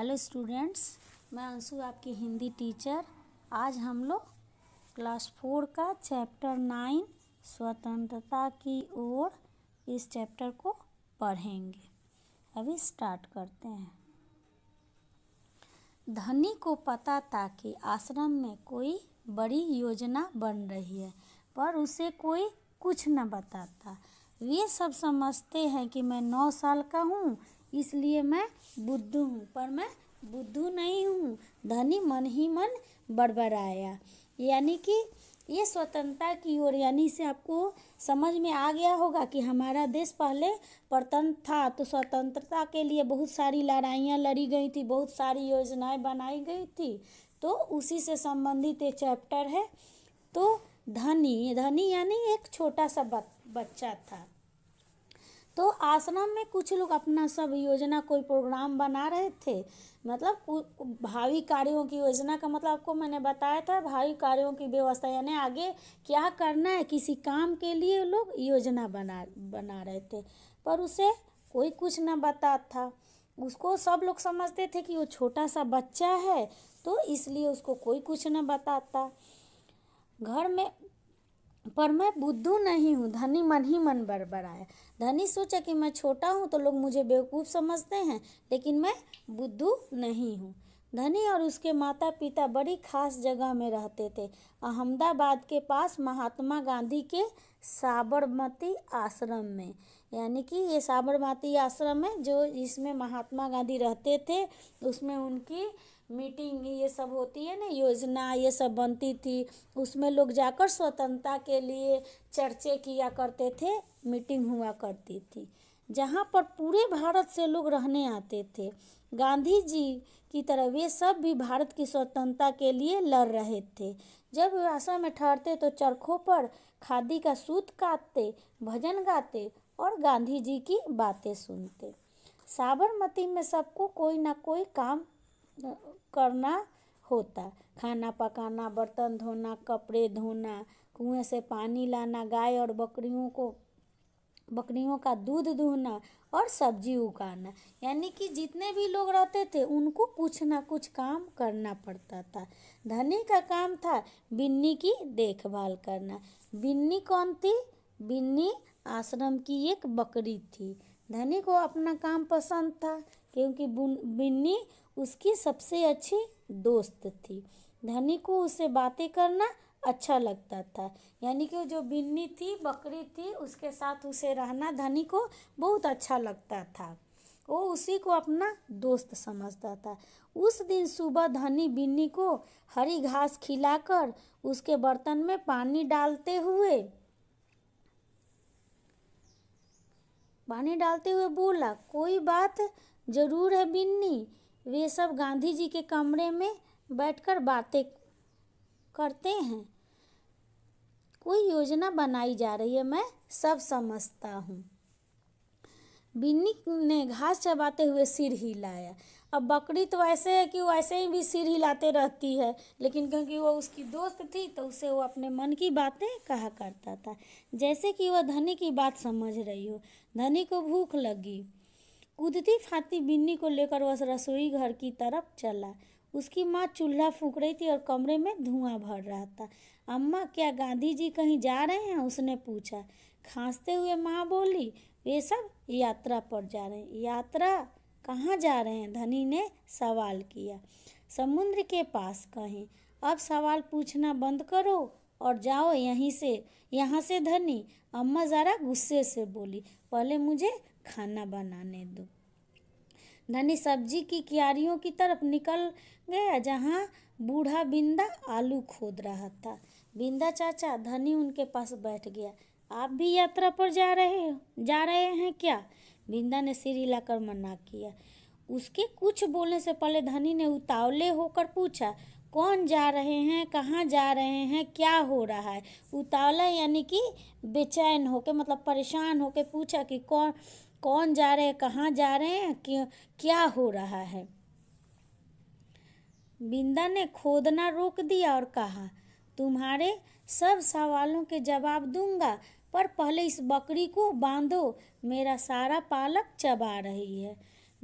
hello students मैं अंशु आपकी Hindi teacher आज हम लोग क्लास फोर का चैप्टर नाइन स्वतंत्रता की ओर इस चैप्टर को पढ़ेंगे अभी स्टार्ट करते हैं धनी को पता था कि आश्रम में कोई बड़ी योजना बन रही है पर उसे कोई कुछ न बताता वे सब समझते हैं कि मैं नौ साल का हूँ इसलिए मैं बुद्धू हूँ पर मैं बुद्धू नहीं हूँ धनी मन ही मन बड़बड़ाया यानी कि ये स्वतंत्रता की ओर यानी से आपको समझ में आ गया होगा कि हमारा देश पहले परतंत्र था तो स्वतंत्रता के लिए बहुत सारी लड़ाइयाँ लड़ी गई थी बहुत सारी योजनाएं बनाई गई थी तो उसी से संबंधित ये चैप्टर है तो धनी धनी यानी एक छोटा सा बच्चा था तो आश्रम में कुछ लोग अपना सब योजना कोई प्रोग्राम बना रहे थे मतलब भावी कार्यों की योजना का मतलब आपको मैंने बताया था भावी कार्यों की व्यवस्था यानी आगे क्या करना है किसी काम के लिए लोग योजना बना बना रहे थे पर उसे कोई कुछ न बता था उसको सब लोग समझते थे कि वो छोटा सा बच्चा है तो इसलिए उसको कोई कुछ न बताता घर में पर मैं बुद्धू नहीं हूँ धनी मन ही मन बड़बड़ाया धनी सोचा कि मैं छोटा हूँ तो लोग मुझे बेवकूफ़ समझते हैं लेकिन मैं बुद्धू नहीं हूँ धनी और उसके माता पिता बड़ी खास जगह में रहते थे अहमदाबाद के पास महात्मा गांधी के साबरमती आश्रम में यानी कि ये साबरमती आश्रम है जो इसमें महात्मा गांधी रहते थे उसमें उनकी मीटिंग ये सब होती है ना योजना ये सब बनती थी उसमें लोग जाकर स्वतंत्रता के लिए चर्चे किया करते थे मीटिंग हुआ करती थी जहाँ पर पूरे भारत से लोग रहने आते थे गांधी जी की तरह वे सब भी भारत की स्वतंत्रता के लिए लड़ रहे थे जब आशा में ठहरते तो चरखों पर खादी का सूत काटते भजन गाते और गांधी जी की बातें सुनते साबरमती में सबको कोई ना कोई काम करना होता खाना पकाना बर्तन धोना कपड़े धोना कुएं से पानी लाना गाय और बकरियों को बकरियों का दूध दूहना और सब्जी उगाना यानी कि जितने भी लोग रहते थे उनको कुछ ना कुछ काम करना पड़ता था धनी का काम था बिन्नी की देखभाल करना बिन्नी कौन थी बिन्नी आश्रम की एक बकरी थी धनी को अपना काम पसंद था क्योंकि बिन्नी उसकी सबसे अच्छी दोस्त थी धनी को उससे बातें करना अच्छा लगता था यानी कि जो बिन्नी थी बकरी थी उसके साथ उसे रहना धनी को बहुत अच्छा लगता था वो उसी को अपना दोस्त समझता था उस दिन सुबह धनी बिन्नी को हरी घास खिलाकर उसके बर्तन में पानी डालते हुए पानी डालते हुए बोला कोई बात जरूर है बिन्नी वे सब गांधी जी के कमरे में बैठकर बातें करते हैं कोई योजना बनाई जा रही है मैं सब समझता हूँ बिन्नी ने घास चबाते हुए सिर हिलाया अब बकरी तो ऐसे है कि वो ऐसे ही भी सिर हिलाते रहती है लेकिन क्योंकि वो उसकी दोस्त थी तो उसे वो अपने मन की बातें कहा करता था जैसे कि वह धनी की बात समझ रही हो धनी को भूख लगी कूदती फाती बिन्नी को लेकर वह रसोई घर की तरफ चला उसकी माँ चूल्हा फूक रही थी और कमरे में धुआं भर रहा था अम्मा क्या गांधी जी कहीं जा रहे हैं उसने पूछा खांसते हुए माँ बोली वे सब यात्रा पर जा रहे हैं यात्रा कहाँ जा रहे हैं धनी ने सवाल किया समुद्र के पास कहें अब सवाल पूछना बंद करो और जाओ यहीं से यहाँ से धनी अम्मा ज़रा गुस्से से बोली पहले मुझे खाना बनाने दो धनी सब्जी की क्यारियों की तरफ निकल गया जहाँ बूढ़ा बिंदा आलू खोद रहा था बिंदा चाचा धनी उनके पास बैठ गया आप भी यात्रा पर जा रहे हो जा रहे हैं क्या बिंदा ने सिर हिलाकर मना किया उसके कुछ बोलने से पहले धनी ने उतावले होकर पूछा कौन जा रहे हैं कहाँ जा रहे हैं क्या हो रहा है उतावला यानी कि बेचैन होकर मतलब परेशान होके पूछा कि कौन कौन जा रहे हैं कहाँ जा रहे हैं क्या हो रहा है बिंदा ने खोदना रोक दिया और कहा तुम्हारे सब सवालों के जवाब दूंगा पर पहले इस बकरी को बांधो मेरा सारा पालक चबा रही है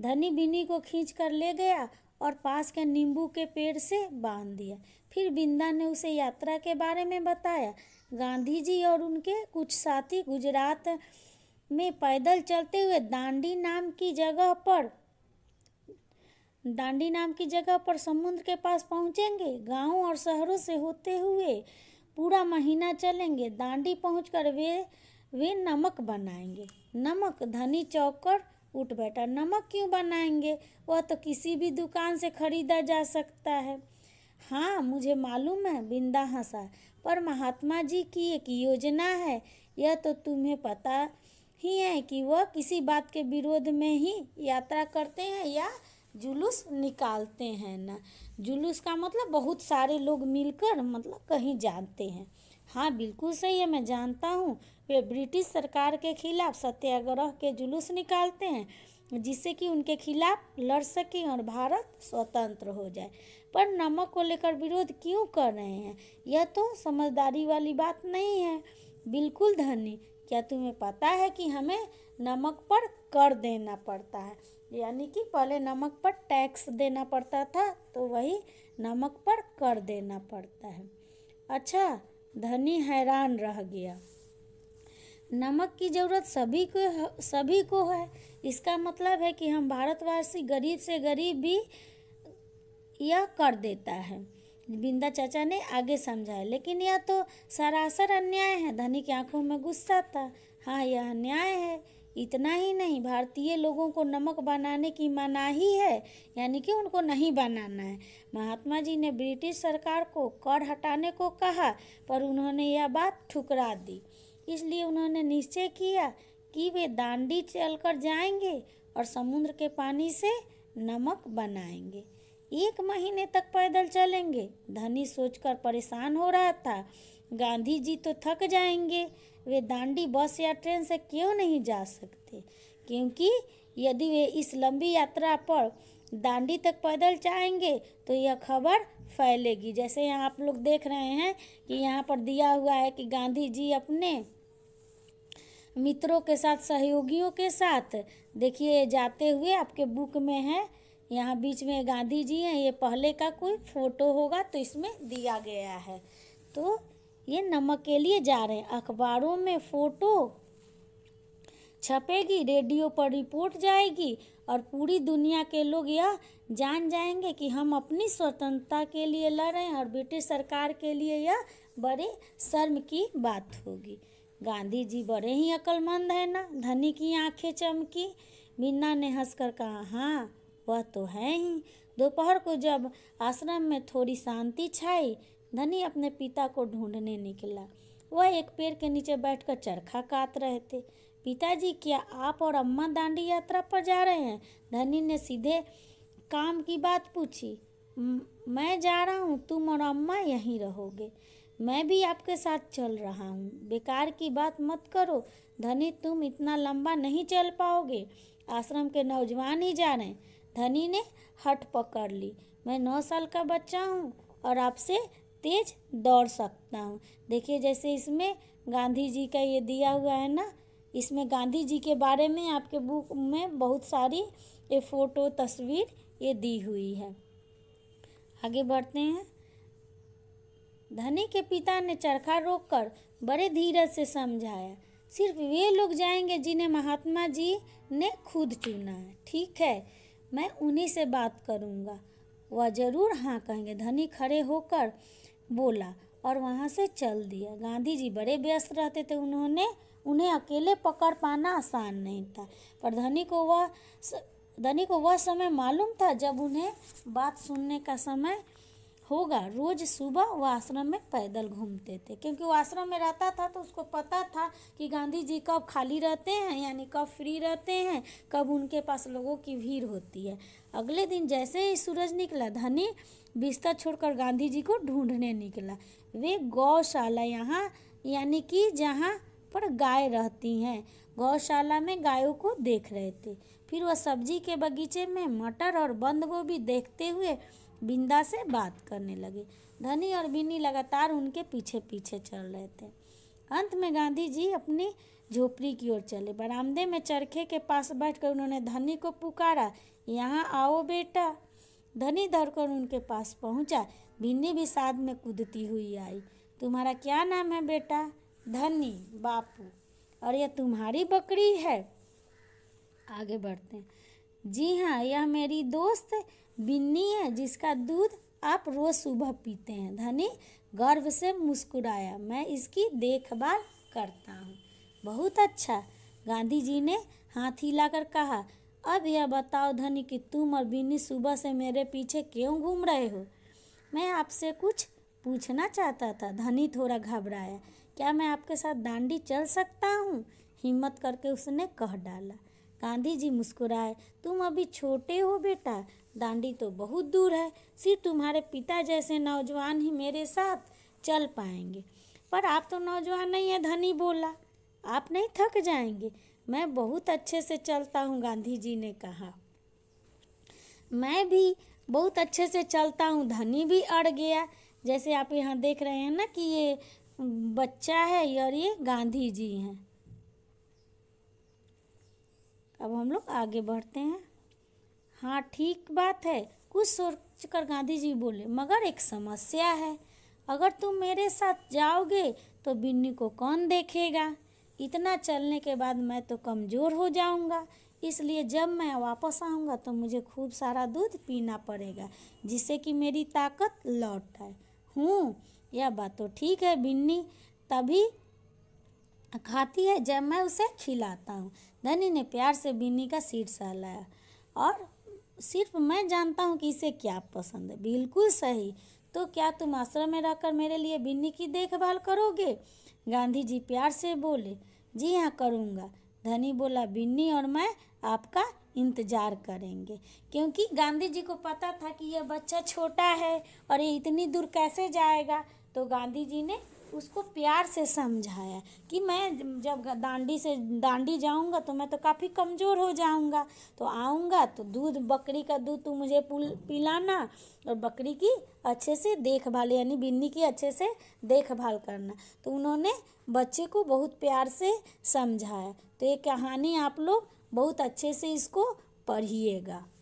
धनी बिनी को खींच कर ले गया और पास के नींबू के पेड़ से बांध दिया फिर बिंदा ने उसे यात्रा के बारे में बताया गांधी जी और उनके कुछ साथी गुजरात में पैदल चलते हुए दांडी नाम की जगह पर दांडी नाम की जगह पर समुद्र के पास पहुंचेंगे गाँव और शहरों से होते हुए पूरा महीना चलेंगे दांडी कर वे वे नमक बनाएंगे नमक धनी चौक कर उठ बैठा नमक क्यों बनाएंगे वह तो किसी भी दुकान से खरीदा जा सकता है हाँ मुझे मालूम है बिंदा हंसा पर महात्मा जी की एक योजना है यह तो तुम्हें पता ही है कि वह किसी बात के विरोध में ही यात्रा करते हैं या जुलूस निकालते हैं ना जुलूस का मतलब बहुत सारे लोग मिलकर मतलब कहीं जानते हैं हाँ बिल्कुल सही है मैं जानता हूँ वे ब्रिटिश सरकार के खिलाफ सत्याग्रह के जुलूस निकालते हैं जिससे कि उनके खिलाफ लड़ सकें और भारत स्वतंत्र हो जाए पर नमक को लेकर विरोध क्यों कर रहे हैं यह तो समझदारी वाली बात नहीं है बिल्कुल धनी क्या तुम्हें पता है कि हमें नमक पर कर देना पड़ता है यानी कि पहले नमक पर टैक्स देना पड़ता था तो वही नमक पर कर देना पड़ता है अच्छा धनी हैरान रह गया नमक की ज़रूरत सभी को सभी को है इसका मतलब है कि हम भारतवासी गरीब से गरीब भी यह कर देता है बिंदा चाचा ने आगे समझाया लेकिन यह तो सरासर अन्याय है धनी की आंखों में गुस्सा था हाँ यह अन्याय है इतना ही नहीं भारतीय लोगों को नमक बनाने की मनाही है यानी कि उनको नहीं बनाना है महात्मा जी ने ब्रिटिश सरकार को कर हटाने को कहा पर उन्होंने यह बात ठुकरा दी इसलिए उन्होंने निश्चय किया कि वे दांडी चलकर जाएंगे और समुद्र के पानी से नमक बनाएंगे एक महीने तक पैदल चलेंगे धनी सोचकर परेशान हो रहा था गांधी जी तो थक जाएंगे वे दांडी बस या ट्रेन से क्यों नहीं जा सकते क्योंकि यदि वे इस लंबी यात्रा पर दांडी तक पैदल जाएंगे तो यह खबर फैलेगी जैसे यहाँ आप लोग देख रहे हैं कि यहाँ पर दिया हुआ है कि गांधी जी अपने मित्रों के साथ सहयोगियों के साथ देखिए जाते हुए आपके बुक में है यहाँ बीच में गांधी जी हैं ये पहले का कोई फोटो होगा तो इसमें दिया गया है तो ये नमक के लिए जा रहे हैं अखबारों में फ़ोटो छपेगी रेडियो पर रिपोर्ट जाएगी और पूरी दुनिया के लोग यह जान जाएंगे कि हम अपनी स्वतंत्रता के लिए लड़ रहे हैं और ब्रिटिश सरकार के लिए यह बड़े शर्म की बात होगी गांधी जी बड़े ही अक्लमंद हैं ना धनी की आंखें चमकी मीना ने हंसकर कहा हाँ वह तो है ही दोपहर को जब आश्रम में थोड़ी शांति छाई धनी अपने पिता को ढूंढने निकला वह एक पेड़ के नीचे बैठकर चरखा काट रहे थे पिताजी क्या आप और अम्मा दांडी यात्रा पर जा रहे हैं धनी ने सीधे काम की बात पूछी मैं जा रहा हूँ तुम और अम्मा यहीं रहोगे मैं भी आपके साथ चल रहा हूँ बेकार की बात मत करो धनी तुम इतना लंबा नहीं चल पाओगे आश्रम के नौजवान ही जा रहे हैं धनी ने हट पकड़ ली मैं नौ साल का बच्चा हूँ और आपसे तेज दौड़ सकता हूँ देखिए जैसे इसमें गांधी जी का ये दिया हुआ है ना इसमें गांधी जी के बारे में आपके बुक में बहुत सारी ये फ़ोटो तस्वीर ये दी हुई है आगे बढ़ते हैं धनी के पिता ने चरखा रोककर बड़े धीरज से समझाया सिर्फ वे लोग जाएंगे जिन्हें महात्मा जी ने खुद चुना है ठीक है मैं उन्हीं से बात करूँगा वह ज़रूर हाँ कहेंगे धनी खड़े होकर बोला और वहाँ से चल दिया गांधी जी बड़े व्यस्त रहते थे उन्होंने उन्हें अकेले पकड़ पाना आसान नहीं था पर धनी को वह धनी को वह समय मालूम था जब उन्हें बात सुनने का समय होगा रोज़ सुबह वह आश्रम में पैदल घूमते थे क्योंकि वो आश्रम में रहता था तो उसको पता था कि गांधी जी कब खाली रहते हैं यानी कब फ्री रहते हैं कब उनके पास लोगों की भीड़ होती है अगले दिन जैसे ही सूरज निकला धनी बिस्तर छोड़कर गांधी जी को ढूंढने निकला वे गौशाला यहाँ यानी कि जहाँ पर गाय रहती हैं गौशाला में गायों को देख रहे थे फिर वह सब्जी के बगीचे में मटर और बंद गोभी देखते हुए बिंदा से बात करने लगे धनी और बिन्नी लगातार उनके पीछे पीछे चल रहे थे अंत में गांधी जी अपनी झोपड़ी की ओर चले बरामदे में चरखे के पास बैठकर उन्होंने धनी को पुकारा यहाँ आओ बेटा धनी धरकर उनके पास पहुँचा बिन्नी भी साथ में कूदती हुई आई तुम्हारा क्या नाम है बेटा धनी बापू और यह तुम्हारी बकरी है आगे बढ़ते हैं जी हाँ यह मेरी दोस्त बिन्नी है जिसका दूध आप रोज़ सुबह पीते हैं धनी गर्व से मुस्कुराया मैं इसकी देखभाल करता हूँ बहुत अच्छा गांधी जी ने हाथ हिलाकर कहा अब यह बताओ धनी कि तुम और बिन्नी सुबह से मेरे पीछे क्यों घूम रहे हो मैं आपसे कुछ पूछना चाहता था धनी थोड़ा घबराया क्या मैं आपके साथ दांडी चल सकता हूँ हिम्मत करके उसने कह डाला गांधी जी मुस्कुराए तुम अभी छोटे हो बेटा दांडी तो बहुत दूर है सिर्फ तुम्हारे पिता जैसे नौजवान ही मेरे साथ चल पाएंगे पर आप तो नौजवान नहीं हैं धनी बोला आप नहीं थक जाएंगे मैं बहुत अच्छे से चलता हूँ गांधी जी ने कहा मैं भी बहुत अच्छे से चलता हूँ धनी भी अड़ गया जैसे आप यहाँ देख रहे हैं ना कि ये बच्चा है और ये गांधी जी हैं अब हम लोग आगे बढ़ते हैं हाँ ठीक बात है कुछ सोच कर गांधी जी बोले मगर एक समस्या है अगर तुम मेरे साथ जाओगे तो बिन्नी को कौन देखेगा इतना चलने के बाद मैं तो कमज़ोर हो जाऊंगा इसलिए जब मैं वापस आऊँगा तो मुझे खूब सारा दूध पीना पड़ेगा जिससे कि मेरी ताकत लौट आए हूँ यह बात तो ठीक है बिन्नी तभी खाती है जब मैं उसे खिलाता हूँ धनी ने प्यार से बिन्नी का सीट सहलाया और सिर्फ मैं जानता हूँ कि इसे क्या पसंद है बिल्कुल सही तो क्या तुम आश्रम में रहकर मेरे लिए बिन्नी की देखभाल करोगे गांधी जी प्यार से बोले जी हाँ करूँगा धनी बोला बिन्नी और मैं आपका इंतज़ार करेंगे क्योंकि गांधी जी को पता था कि यह बच्चा छोटा है और ये इतनी दूर कैसे जाएगा तो गांधी जी ने उसको प्यार से समझाया कि मैं जब दांडी से दांडी जाऊंगा तो मैं तो काफ़ी कमज़ोर हो जाऊंगा तो आऊँगा तो दूध बकरी का दूध तू मुझे पिलाना और बकरी की अच्छे से देखभाल यानी बिन्नी की अच्छे से देखभाल करना तो उन्होंने बच्चे को बहुत प्यार से समझाया तो ये कहानी आप लोग बहुत अच्छे से इसको पढ़िएगा